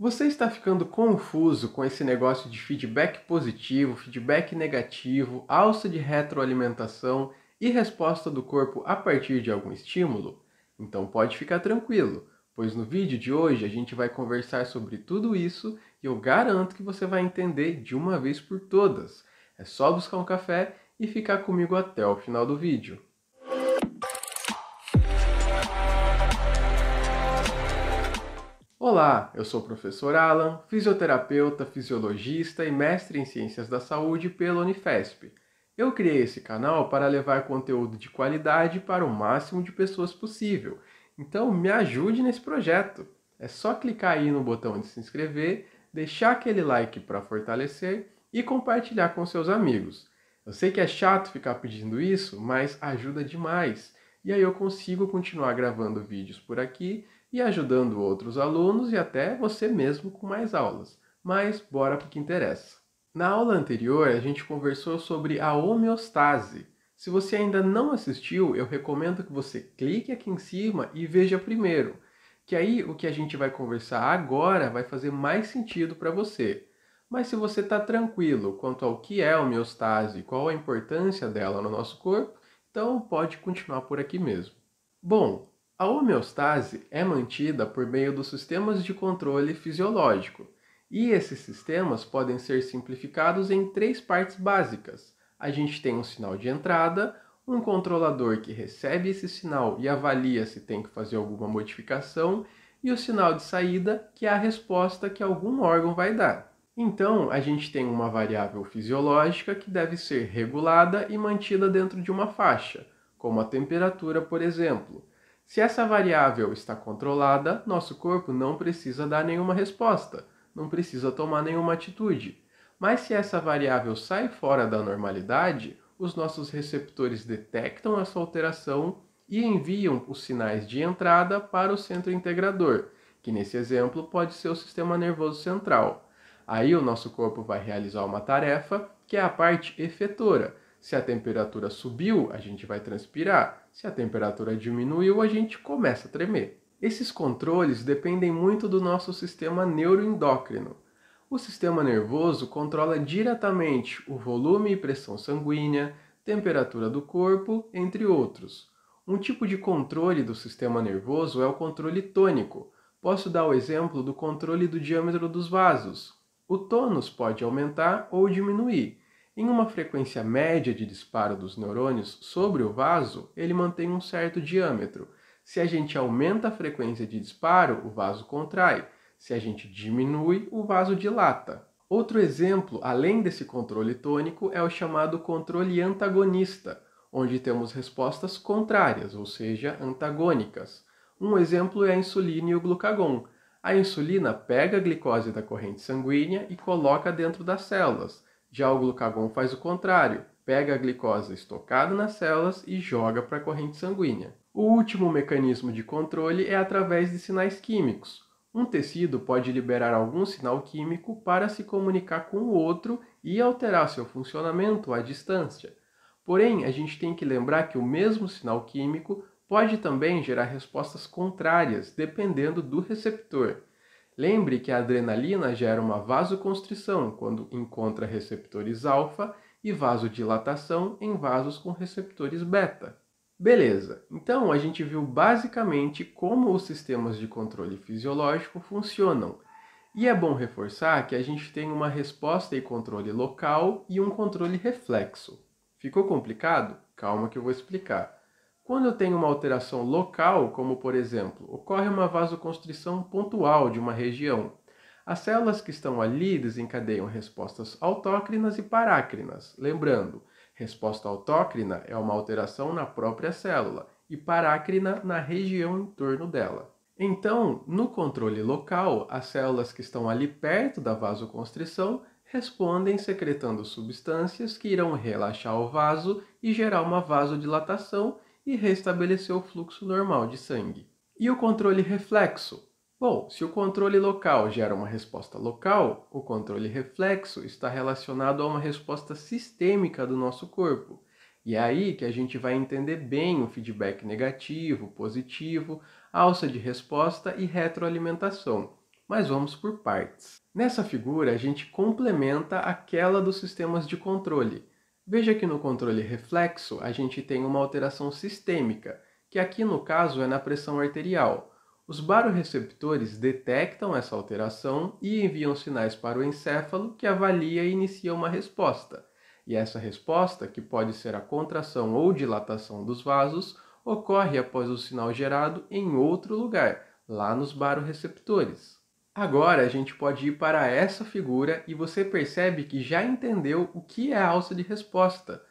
Você está ficando confuso com esse negócio de feedback positivo, feedback negativo, alça de retroalimentação e resposta do corpo a partir de algum estímulo? Então pode ficar tranquilo, pois no vídeo de hoje a gente vai conversar sobre tudo isso e eu garanto que você vai entender de uma vez por todas. É só buscar um café e ficar comigo até o final do vídeo. Olá, eu sou o professor Alan, fisioterapeuta, fisiologista e mestre em ciências da saúde pela Unifesp. Eu criei esse canal para levar conteúdo de qualidade para o máximo de pessoas possível, então me ajude nesse projeto. É só clicar aí no botão de se inscrever, deixar aquele like para fortalecer e compartilhar com seus amigos. Eu sei que é chato ficar pedindo isso, mas ajuda demais. E aí eu consigo continuar gravando vídeos por aqui e ajudando outros alunos e até você mesmo com mais aulas. Mas bora para o que interessa. Na aula anterior, a gente conversou sobre a homeostase. Se você ainda não assistiu, eu recomendo que você clique aqui em cima e veja primeiro, que aí o que a gente vai conversar agora vai fazer mais sentido para você. Mas se você está tranquilo quanto ao que é a homeostase e qual a importância dela no nosso corpo, então pode continuar por aqui mesmo. Bom, a homeostase é mantida por meio dos sistemas de controle fisiológico, e esses sistemas podem ser simplificados em três partes básicas. A gente tem um sinal de entrada, um controlador que recebe esse sinal e avalia se tem que fazer alguma modificação, e o sinal de saída, que é a resposta que algum órgão vai dar. Então, a gente tem uma variável fisiológica que deve ser regulada e mantida dentro de uma faixa, como a temperatura, por exemplo. Se essa variável está controlada, nosso corpo não precisa dar nenhuma resposta, não precisa tomar nenhuma atitude. Mas se essa variável sai fora da normalidade, os nossos receptores detectam essa alteração e enviam os sinais de entrada para o centro integrador, que nesse exemplo pode ser o sistema nervoso central. Aí o nosso corpo vai realizar uma tarefa que é a parte efetora, se a temperatura subiu, a gente vai transpirar. Se a temperatura diminuiu, a gente começa a tremer. Esses controles dependem muito do nosso sistema neuroendócrino. O sistema nervoso controla diretamente o volume e pressão sanguínea, temperatura do corpo, entre outros. Um tipo de controle do sistema nervoso é o controle tônico. Posso dar o exemplo do controle do diâmetro dos vasos. O tônus pode aumentar ou diminuir, em uma frequência média de disparo dos neurônios sobre o vaso, ele mantém um certo diâmetro. Se a gente aumenta a frequência de disparo, o vaso contrai. Se a gente diminui, o vaso dilata. Outro exemplo, além desse controle tônico, é o chamado controle antagonista, onde temos respostas contrárias, ou seja, antagônicas. Um exemplo é a insulina e o glucagon. A insulina pega a glicose da corrente sanguínea e coloca dentro das células. Já o glucagon faz o contrário, pega a glicose estocada nas células e joga para a corrente sanguínea. O último mecanismo de controle é através de sinais químicos. Um tecido pode liberar algum sinal químico para se comunicar com o outro e alterar seu funcionamento à distância. Porém, a gente tem que lembrar que o mesmo sinal químico pode também gerar respostas contrárias, dependendo do receptor. Lembre que a adrenalina gera uma vasoconstrição quando encontra receptores alfa e vasodilatação em vasos com receptores beta. Beleza, então a gente viu basicamente como os sistemas de controle fisiológico funcionam. E é bom reforçar que a gente tem uma resposta e controle local e um controle reflexo. Ficou complicado? Calma que eu vou explicar. Quando eu tenho uma alteração local, como por exemplo, ocorre uma vasoconstrição pontual de uma região, as células que estão ali desencadeiam respostas autócrinas e parácrinas. Lembrando, resposta autócrina é uma alteração na própria célula e parácrina na região em torno dela. Então, no controle local, as células que estão ali perto da vasoconstrição respondem secretando substâncias que irão relaxar o vaso e gerar uma vasodilatação e restabeleceu o fluxo normal de sangue. E o controle reflexo? Bom, se o controle local gera uma resposta local, o controle reflexo está relacionado a uma resposta sistêmica do nosso corpo. E é aí que a gente vai entender bem o feedback negativo, positivo, alça de resposta e retroalimentação. Mas vamos por partes. Nessa figura, a gente complementa aquela dos sistemas de controle. Veja que no controle reflexo a gente tem uma alteração sistêmica, que aqui no caso é na pressão arterial. Os baroreceptores detectam essa alteração e enviam sinais para o encéfalo, que avalia e inicia uma resposta. E essa resposta, que pode ser a contração ou dilatação dos vasos, ocorre após o sinal gerado em outro lugar, lá nos baroreceptores. Agora a gente pode ir para essa figura e você percebe que já entendeu o que é a alça de resposta.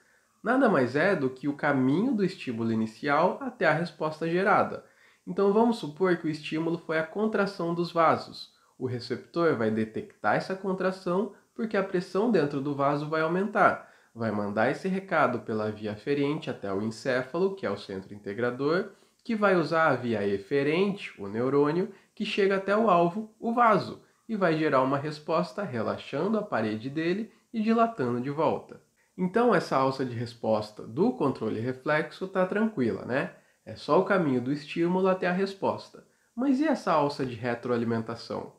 Nada mais é do que o caminho do estímulo inicial até a resposta gerada. Então vamos supor que o estímulo foi a contração dos vasos. O receptor vai detectar essa contração porque a pressão dentro do vaso vai aumentar. Vai mandar esse recado pela via aferente até o encéfalo, que é o centro integrador, que vai usar a via eferente, o neurônio, que chega até o alvo, o vaso, e vai gerar uma resposta relaxando a parede dele e dilatando de volta. Então essa alça de resposta do controle reflexo está tranquila, né? É só o caminho do estímulo até a resposta. Mas e essa alça de retroalimentação?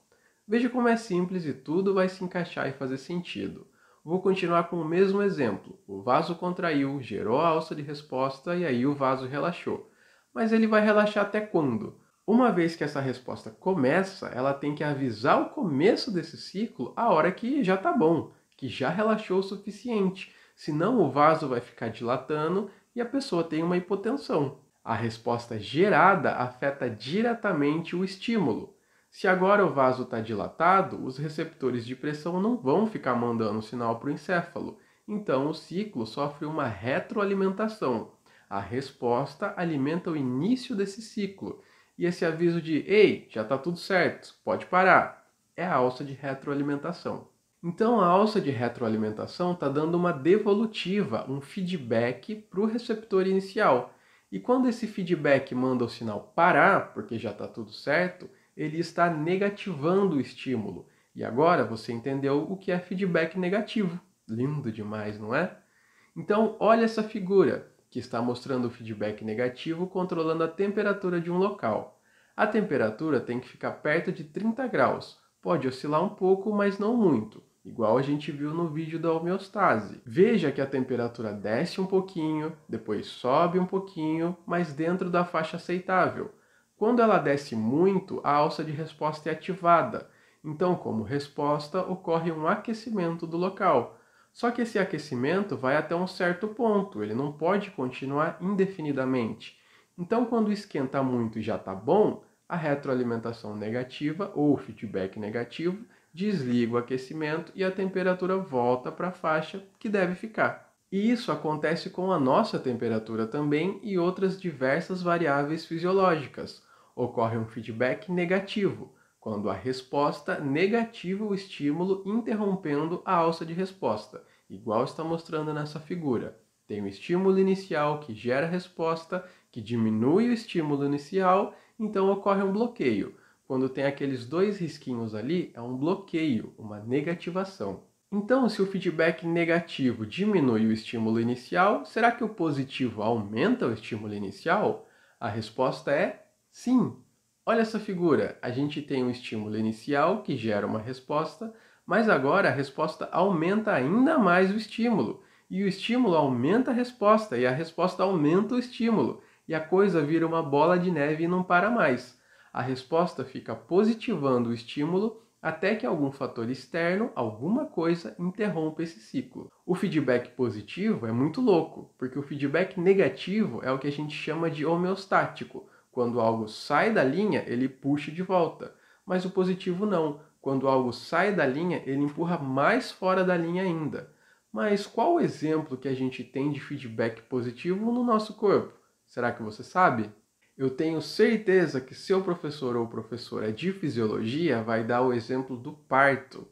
Veja como é simples e tudo vai se encaixar e fazer sentido. Vou continuar com o mesmo exemplo. O vaso contraiu, gerou a alça de resposta e aí o vaso relaxou. Mas ele vai relaxar até quando? Uma vez que essa resposta começa, ela tem que avisar o começo desse ciclo a hora que já está bom, que já relaxou o suficiente. Senão o vaso vai ficar dilatando e a pessoa tem uma hipotensão. A resposta gerada afeta diretamente o estímulo. Se agora o vaso está dilatado, os receptores de pressão não vão ficar mandando sinal para o encéfalo. Então o ciclo sofre uma retroalimentação. A resposta alimenta o início desse ciclo e esse aviso de ei, já está tudo certo, pode parar, é a alça de retroalimentação. Então a alça de retroalimentação está dando uma devolutiva, um feedback para o receptor inicial. E quando esse feedback manda o sinal parar, porque já está tudo certo, ele está negativando o estímulo. E agora você entendeu o que é feedback negativo. Lindo demais, não é? Então, olha essa figura que está mostrando o feedback negativo controlando a temperatura de um local. A temperatura tem que ficar perto de 30 graus, pode oscilar um pouco, mas não muito, igual a gente viu no vídeo da homeostase. Veja que a temperatura desce um pouquinho, depois sobe um pouquinho, mas dentro da faixa aceitável. Quando ela desce muito, a alça de resposta é ativada. Então, como resposta, ocorre um aquecimento do local, só que esse aquecimento vai até um certo ponto, ele não pode continuar indefinidamente. Então, quando esquenta muito e já está bom, a retroalimentação negativa ou feedback negativo desliga o aquecimento e a temperatura volta para a faixa que deve ficar. E isso acontece com a nossa temperatura também e outras diversas variáveis fisiológicas. Ocorre um feedback negativo, quando a resposta negativa o estímulo interrompendo a alça de resposta, igual está mostrando nessa figura. Tem o estímulo inicial que gera a resposta, que diminui o estímulo inicial, então ocorre um bloqueio. Quando tem aqueles dois risquinhos ali, é um bloqueio, uma negativação. Então, se o feedback negativo diminui o estímulo inicial, será que o positivo aumenta o estímulo inicial? A resposta é sim, Olha essa figura, a gente tem um estímulo inicial que gera uma resposta, mas agora a resposta aumenta ainda mais o estímulo. E o estímulo aumenta a resposta, e a resposta aumenta o estímulo. E a coisa vira uma bola de neve e não para mais. A resposta fica positivando o estímulo até que algum fator externo, alguma coisa, interrompa esse ciclo. O feedback positivo é muito louco, porque o feedback negativo é o que a gente chama de homeostático. Quando algo sai da linha, ele puxa de volta. Mas o positivo não. Quando algo sai da linha, ele empurra mais fora da linha ainda. Mas qual o exemplo que a gente tem de feedback positivo no nosso corpo? Será que você sabe? Eu tenho certeza que seu professor ou professora é de fisiologia vai dar o exemplo do parto.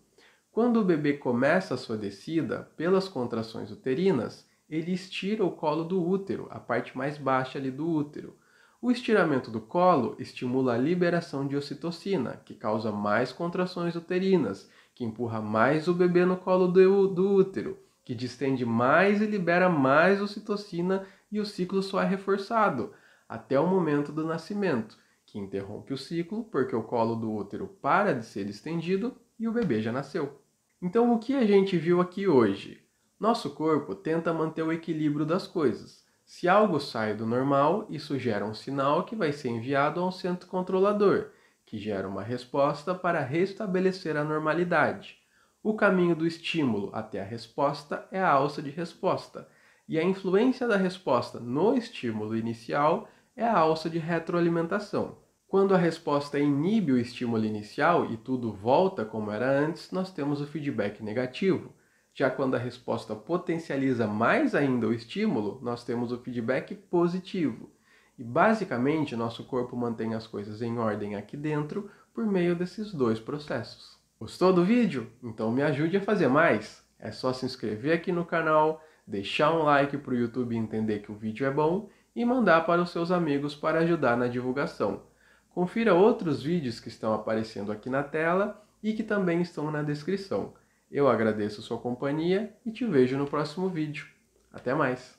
Quando o bebê começa a sua descida, pelas contrações uterinas, ele estira o colo do útero, a parte mais baixa ali do útero. O estiramento do colo estimula a liberação de ocitocina, que causa mais contrações uterinas, que empurra mais o bebê no colo do, do útero, que distende mais e libera mais ocitocina e o ciclo só é reforçado até o momento do nascimento, que interrompe o ciclo porque o colo do útero para de ser estendido e o bebê já nasceu. Então, o que a gente viu aqui hoje? Nosso corpo tenta manter o equilíbrio das coisas se algo sai do normal, isso gera um sinal que vai ser enviado a um centro controlador, que gera uma resposta para restabelecer a normalidade. O caminho do estímulo até a resposta é a alça de resposta, e a influência da resposta no estímulo inicial é a alça de retroalimentação. Quando a resposta inibe o estímulo inicial e tudo volta como era antes, nós temos o feedback negativo. Já quando a resposta potencializa mais ainda o estímulo, nós temos o feedback positivo. E basicamente, nosso corpo mantém as coisas em ordem aqui dentro por meio desses dois processos. Gostou do vídeo? Então me ajude a fazer mais! É só se inscrever aqui no canal, deixar um like para o YouTube entender que o vídeo é bom e mandar para os seus amigos para ajudar na divulgação. Confira outros vídeos que estão aparecendo aqui na tela e que também estão na descrição. Eu agradeço sua companhia e te vejo no próximo vídeo. Até mais!